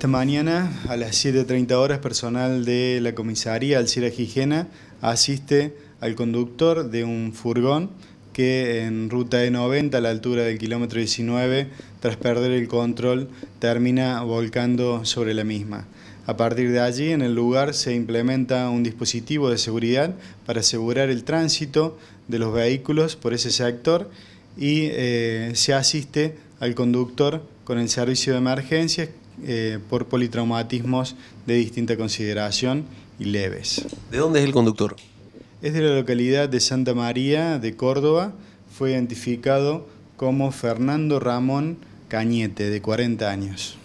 Esta mañana, a las 7.30 horas, personal de la comisaría Alcira Gijena asiste al conductor de un furgón que en ruta E90, a la altura del kilómetro 19, tras perder el control, termina volcando sobre la misma. A partir de allí, en el lugar se implementa un dispositivo de seguridad para asegurar el tránsito de los vehículos por ese sector y eh, se asiste al conductor con el servicio de emergencias eh, por politraumatismos de distinta consideración y leves. ¿De dónde es el conductor? Es de la localidad de Santa María de Córdoba. Fue identificado como Fernando Ramón Cañete, de 40 años.